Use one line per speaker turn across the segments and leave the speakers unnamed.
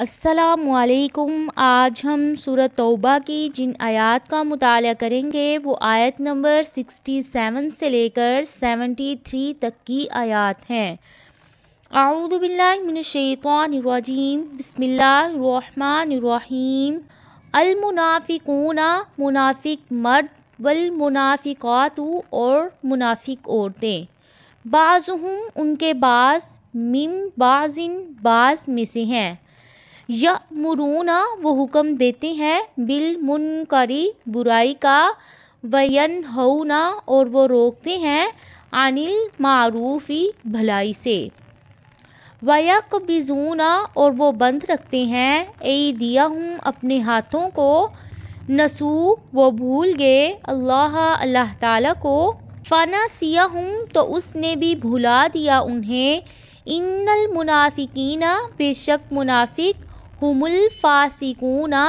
असलकुम आज हम सूरत तौबा की जिन आयत का मताल करेंगे वो आयत नंबर 67 से लेकर 73 तक की आयत हैं आऊदबिल्लाशीम बसमिल्लाम अलमुनाफिकूना मुनाफिक मर्द वलमुनाफ़िकातु और मुनाफिक औरतें बाज़ उनके बाज़ मिम बाज़िन बाज़ में से हैं यह मुरूना वो हुक्म देते हैं बिल मुनकरी बुराई का वयन होना और वो रोकते हैं अनिल मारूफ़ी भलाई से वयक बिजूना और वो बंद रखते हैं ए दिया हूँ अपने हाथों को नसू वो भूल गए अल्लाह अल्लाह ताला को फ़ाना सिया हूँ तो उसने भी भुला दिया उन्हें इन्नल मुनाफिकीना बेशक मुनाफिक हमुल फासिकूना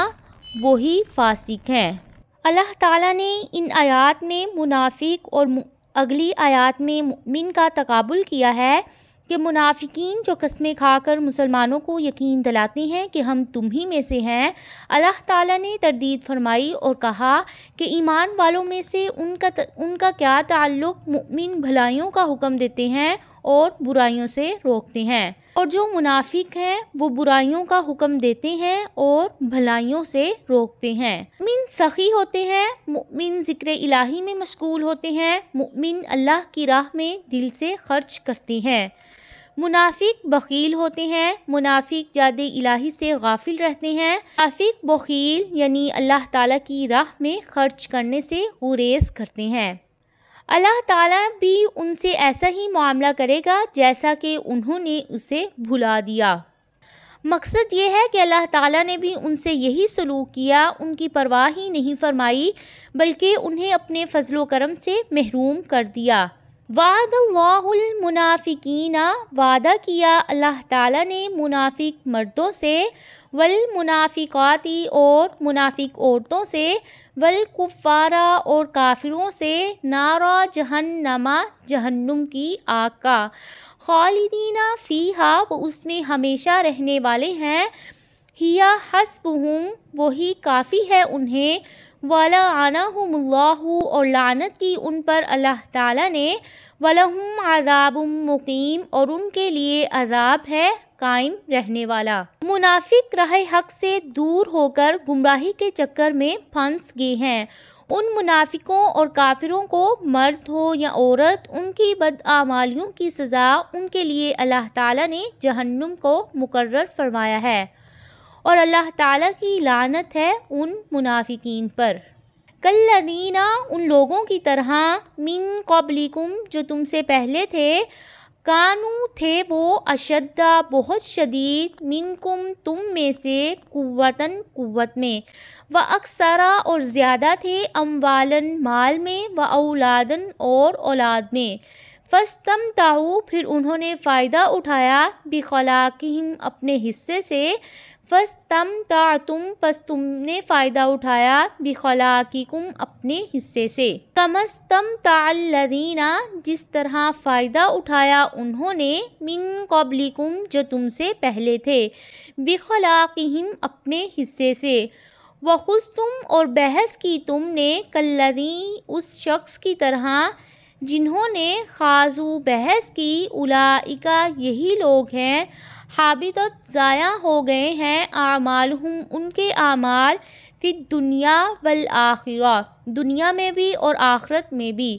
वही फासिक हैं अल्लाह ताला ने इन आयात में मुनाफिक और अगली आयात में मिन का तकबुल किया है कि मुनाफिकीन जो कस्में खाकर मुसलमानों को यकीन दिलाते हैं कि हम तुम ही में से हैं अल्लाह ताला ने तरदीद फरमाई और कहा कि ईमान वालों में से उनका त, उनका क्या ताल्लुक़ मुमिन भलाइयों का हुक्म देते हैं और बुराइयों से रोकते हैं और जो मुनाफिक हैं वो बुराइयों का हुक्म देते हैं और भलाइयों से रोकते हैं मुमिन सखी होते हैं मुमिन ज़िक्र इलाही में मशगूल होते हैं मुमिन अल्लाह की राह में दिल से खर्च करते हैं मुनाफिक बकील होते हैं मुनाफिक जाद इलाही से गाफिल रहते हैं मुनाफिक बकील यानी अल्लाह ताला की राह में खर्च करने से गुरेज करते हैं अल्लाह ताला भी उनसे ऐसा ही मामला करेगा जैसा कि उन्होंने उसे भुला दिया मकसद ये है कि अल्लाह ताला ने भी उनसे यही सलूक किया उनकी परवाह ही नहीं फरमाई बल्कि उन्हें अपने फजलो करम से महरूम कर दिया वादमुनाफ़िकीना वादा किया अल्लाह ताला ने मुनाफिक मर्दों से वल मुनाफिकाती और मुनाफिक औरतों से वलकुफ़ारा और काफिरों से नारा जहन्नमा जहन्नुम की आग का खालिदीना फ़ीहा वो उसमें हमेशा रहने वाले हैं हिया हसब हूँ वही काफ़ी है उन्हें वाला आनाहम्लू और लानत की उन पर अल्लाह ताला ने वलहम आज़ाब मुकीम और उनके लिए अजाब है कायम रहने वाला मुनाफिक राह हक से दूर होकर गुमराही के चक्कर में फंस गए हैं उन मुनाफिकों और काफिरों को मर्द हो या औरत उनकी बदआमालियों की सज़ा उनके लिए अल्लाह ताला ने जहन्नुम को मुकर्र फरमाया है और अल्लाह ताला की लानत है उन मुनाफिकीन पर कल्लदीना उन लोगों की तरह मिन कबलिकुम जो तुमसे पहले थे कानू थे वो अशद्दा बहुत शदीद मिनकुम तुम में से कुवतन कुवत में व अक्सरा और ज़्यादा थे अम्वालन माल में व औलादन और औलाद में फस्तम ताऊ फिर उन्होंने फ़ायदा उठाया बिखलाकिम अपने हिस्से से फस्तम ता तुम तुम तुमने फ़ायदा उठाया बिखलाकिकुम अपने हिस्से से कमस्तम तादीना जिस तरह फ़ायदा उठाया उन्होंने मिन कबलिकुम जो तुमसे पहले थे बिखलाकिम अपने हिस्से से वह तुम और बहस की तुमने कल्लदी उस शख्स की तरह जिन्होंने खाजू बहस की उलाइका यही लोग हैं हाबित ज़ाया हो गए हैं आमाल उनके आमाल फिर दुनिया वल आखिर दुनिया में भी और आखरत में भी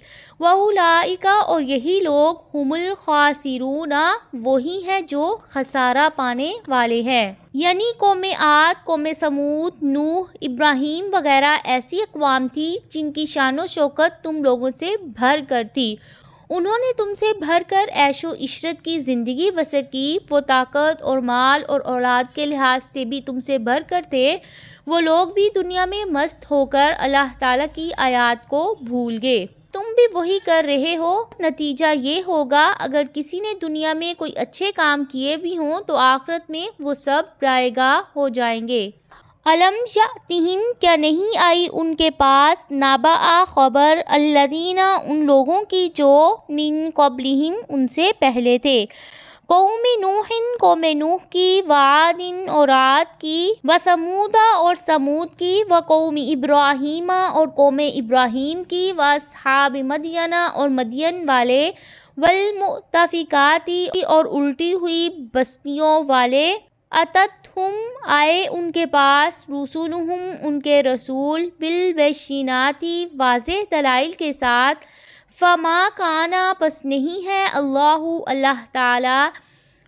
वाऊलाइका और यही लोग हमुल खासिरूना वही हैं जो खसारा पाने वाले हैं यानी कौम आद कौम समूद नूह इब्राहिम वगैरह ऐसी अकवाम थी जिनकी शान शौकत तुम लोगों से भर कर थी उन्होंने तुमसे भरकर ऐशो इशरत की ज़िंदगी बसर की वो ताकत और माल और औलाद के लिहाज से भी तुमसे भरकर थे वो लोग भी दुनिया में मस्त होकर अल्लाह ताला की आयात को भूल गए तुम भी वही कर रहे हो नतीजा ये होगा अगर किसी ने दुनिया में कोई अच्छे काम किए भी हों तो आखिरत में वो सब रायगा हो जाएंगे अलम शाहम क्या नहीं आई उनके पास नाबा खबर अल्लादीना उन लोगों की जो मिन कबलिम उनसे पहले थे कौम नूहिन कौम नूह की वादिन और रात की व समूदा और समूद की व कौम इब्राहिमा और कौम इब्राहिम की व सहाब मदियना और मदियन वाले वलमतफ़िकाती और उल्टी हुई बस्तियों वाले अतत हम आए उनके पास रसूल हम उनके रसूल बिल बशीनाती वाज दलाइल के साथ फमा काना पस नहीं है अल्लाह अल्लाह ताला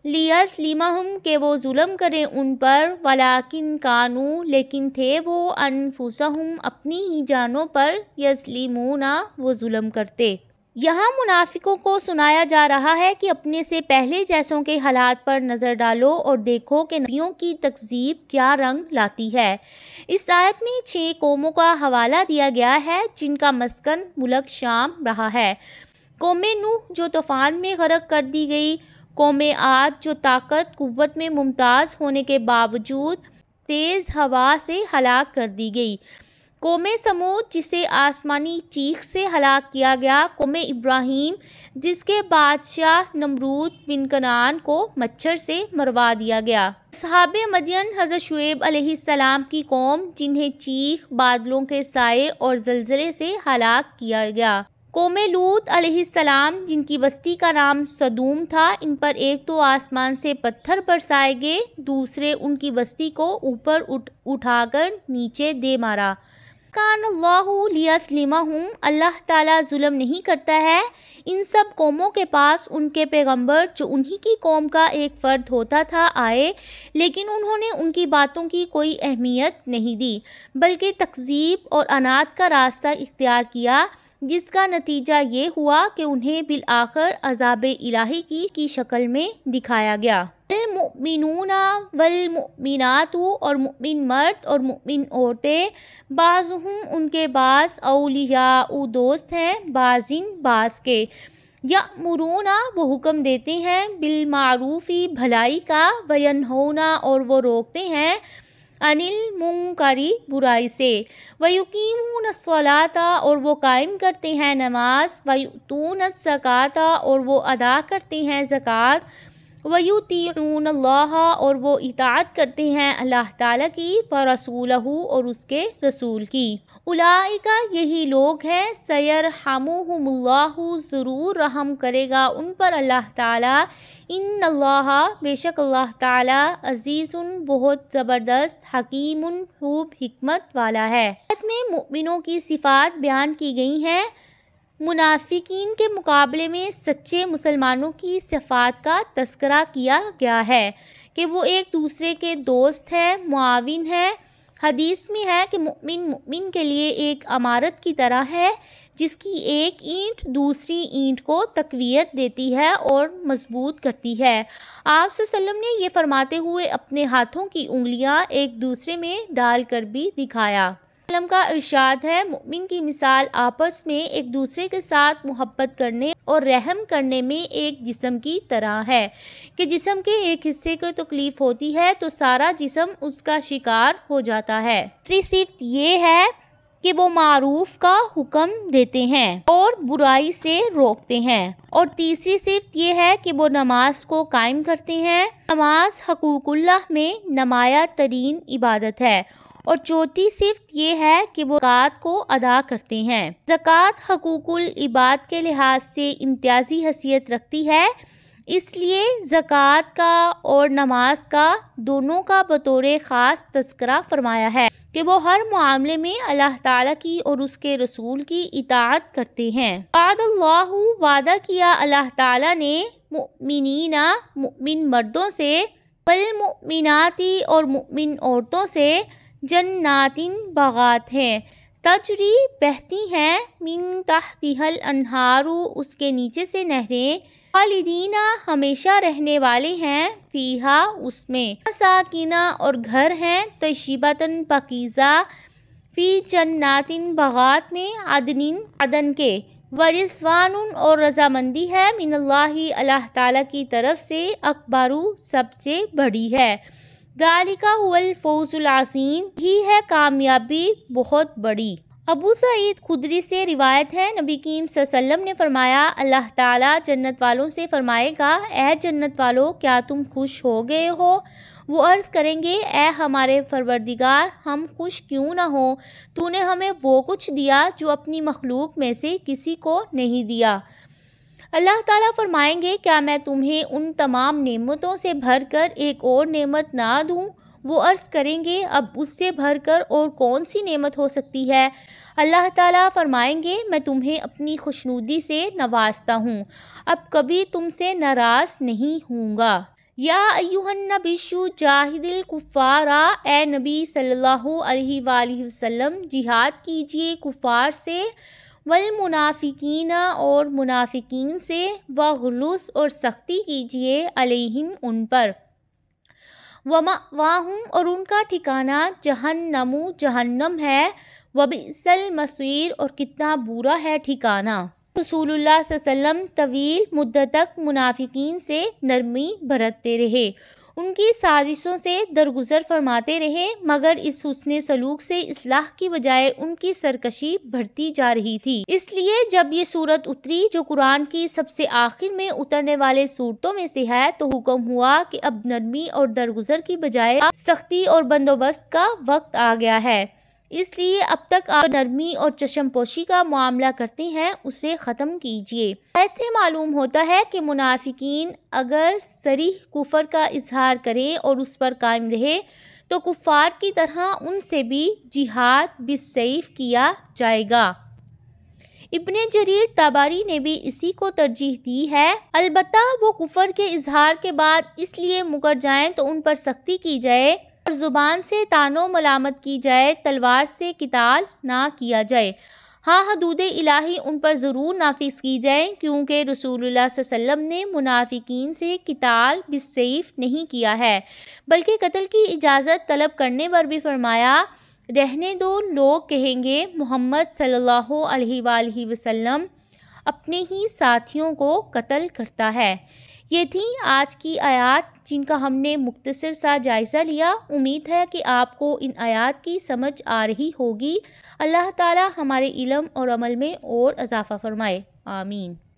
हम के वो जुल्म करें उन पर वलाकिन कानू लेकिन थे वो हम अपनी ही जानों पर ना वो जुल्म करते यहाँ मुनाफिकों को सुनाया जा रहा है कि अपने से पहले जैसों के हालात पर नज़र डालो और देखो कि नबियों की तकजीब क्या रंग लाती है इस आयत में छः कौमों का हवाला दिया गया है जिनका मस्कन मुलक शाम रहा है कौम नूह जो तूफ़ान में गरक कर दी गई कौम आद जो ताकत कुत में मुमताज़ होने के बावजूद तेज़ हवा से हलाक कर दी गई कोमे समूद जिसे आसमानी चीख से हलाक किया गया कोमे इब्राहिम जिसके बादशाह नमरूद बिन कनान को मच्छर से मरवा दिया गया सहाब मदियन हज़रत शुएब अलैहिस्सलाम की कौम जिन्हें चीख बादलों के साय और जलजले से हलाक किया गया कौम लूत अलैहिस्सलाम जिनकी बस्ती का नाम सदूम था इन पर एक तो आसमान से पत्थर बरसाए गए दूसरे उनकी बस्ती को ऊपर उठ उठाकर नीचे दे मारा कान हूँ अल्लाह ताला जुल्म नहीं करता है इन सब कौमों के पास उनके पैगंबर जो उन्हीं की कौम का एक फ़र्द होता था आए लेकिन उन्होंने उनकी बातों की कोई अहमियत नहीं दी बल्कि तकजीब और अनाथ का रास्ता इख्तियार किया जिसका नतीजा ये हुआ कि उन्हें बिल आखिर अजाब इलाही की, की शक्ल में दिखाया गया मिनूना वलमिनातु और मुमिन मर्द और मुमिन औरतें बाज़ुम उनके बास अलिया दोस्त हैं बाजिन बास के या मुरूना वो हुक्म देते हैं बिलमारूफ़ी भलाई का वयन होना और वो रोकते हैं अनिल मुंकारी बुराई से वयुकीमून सलाता और वो कायम करते हैं नमाज वयुतून ज़क़ाता और वो अदा करते हैं ज़क़़त वयूतीन और वो इतात करते हैं अल्लाह ताला की व रसूल और उसके रसूल की का यही लोग हैं सैर हमूहमुल्लाह ज़रूर रहम करेगा उन पर अल्लाह ताला इन अल्लाह बेशक अल्लाह ताला अज़ीज़ुन बहुत ज़बरदस्त हकीम खूब हमत वाला है में मुमिनों की सिफ़ात बयान की गई हैं मुनाफिकीन के मुकाबले में सच्चे मुसलमानों की सफ़ात का तस्करा किया गया है कि वो एक दूसरे के दोस्त हैं मुआविन है हदीस में है कि मुमिन मुमिन के लिए एक अमारत की तरह है जिसकी एक ईंट दूसरी ईंट को तकवीत देती है और मजबूत करती है आप ने यह फरमाते हुए अपने हाथों की उंगलियां एक दूसरे में डालकर भी दिखाया कलम का इरशाद है मुमिन की मिसाल आपस में एक दूसरे के साथ मोहब्बत करने और रहम करने में एक जिसम की तरह है कि जिसम के एक हिस्से को तकलीफ़ होती है तो सारा जिसम उसका शिकार हो जाता है दूसरी सिफ्त ये है कि वो मारूफ का हुक्म देते हैं और बुराई से रोकते हैं और तीसरी सिफ्त ये है कि वो नमाज को कायम करते हैं नमाज हकूकुल्लाह में नमाया तरीन इबादत है और चौथी सिफ्त ये है कि वो जक़ात को अदा करते हैं जक़ात हकूकुल इबाद के लिहाज से इम्तियाजी हैसियत रखती है इसलिए जक़ात का और नमाज का दोनों का बतौर ख़ास तस्करा फरमाया है कि वो हर मामले में अल्लाह ताला की और उसके रसूल की इतात करते हैं अल्लाह वादा किया अल्लाह ताला ने मुमिनीना मुमिन मर्दों से मुमिनाती और मुमिन औरतों से जन्नातिन बागात है तजरी बहती हैं मिन तहतिहल अनहारू उसके नीचे से नहरें खालिदीना हमेशा रहने वाले हैं फीहा उसमें साकिना और घर हैं तशीबतन पकीज़ा फ़ी जन्नातिन बागात में अदनिन अदन के वरिसवान और रजामंदी है मिनल्लाही अल्लाह ताला की तरफ से अकबरू सबसे बड़ी है दालिका हुल फौजुलासीम ही है कामयाबी बहुत बड़ी अबू सईद खुदरी से रिवायत है नबी कीम सल्लम ने फरमाया अल्लाह ताला जन्नत वालों से फरमाएगा ए जन्नत वालों क्या तुम खुश हो गए हो वो अर्ज़ करेंगे ए हमारे फरवरदिगार हम खुश क्यों ना हो तूने हमें वो कुछ दिया जो अपनी मखलूक में से किसी को नहीं दिया अल्लाह ताला फरमाएंगे क्या मैं तुम्हें उन तमाम नेमतों से भरकर एक और नेमत ना दूँ वो अर्ज़ करेंगे अब उससे भरकर और कौन सी नेमत हो सकती है अल्लाह ताला फरमाएंगे मैं तुम्हें अपनी खुशनुदी से नवाजता हूँ अब कभी तुमसे नाराज़ नहीं होऊंगा या अयुहन्नबिशु जाहिदिल कुफ़ारा ए नबी सल्लल्लाहु अलैहि वसल्लम जिहाद कीजिए कुफ़ार से वल और मुनाफिकीन से व और सख्ती कीजिए अलहिम उन पर वमा और उनका ठिकाना जहन्नमु जहन्नम है वबिसल मसीर और कितना बुरा है ठिकाना रसूलुल्लाह वसल्लम तवील मुद्दत तक मुनाफिकीन से नरमी बरतते रहे उनकी साजिशों से दरगुजर फरमाते रहे मगर इस हुसन सलूक से इसलाह की बजाय उनकी सरकशी बढ़ती जा रही थी इसलिए जब ये सूरत उतरी जो कुरान की सबसे आखिर में उतरने वाले सूरतों में से है तो हुक्म हुआ कि अब नरमी और दरगुजर की बजाय सख्ती और बंदोबस्त का वक्त आ गया है इसलिए अब तक आप नरमी और चशमपोशी का मामला करते हैं उसे ख़त्म कीजिए ऐसे मालूम होता है कि मुनाफिकीन अगर सरी कुफर का इजहार करें और उस पर कायम रहे तो कुफार की तरह उनसे भी जिहाद बिसईफ किया जाएगा इबन जरीर ताबारी ने भी इसी को तरजीह दी है अलबत् वो कुफर के इजहार के बाद इसलिए मुकर जाएं तो उन पर सख्ती की जाए और ज़ुबान से तानो मलामत की जाए तलवार से किताल ना किया जाए हाँ हदूद इलाही उन पर ज़रूर नाफिस की जाए क्योंकि रसूल वसल्लम ने मुनाफिकीन से किताल बिसईफ नहीं किया है बल्कि कत्ल की इजाज़त तलब करने पर भी फरमाया रहने दो लोग कहेंगे मोहम्मद सल्ला वसम अपने ही साथियों को कत्ल करता है ये थी आज की आयात जिनका हमने मुख्तसर सा जायज़ा लिया उम्मीद है कि आपको इन आयात की समझ आ रही होगी अल्लाह ताला हमारे इलम और अमल में और इजाफ़ा फरमाए आमीन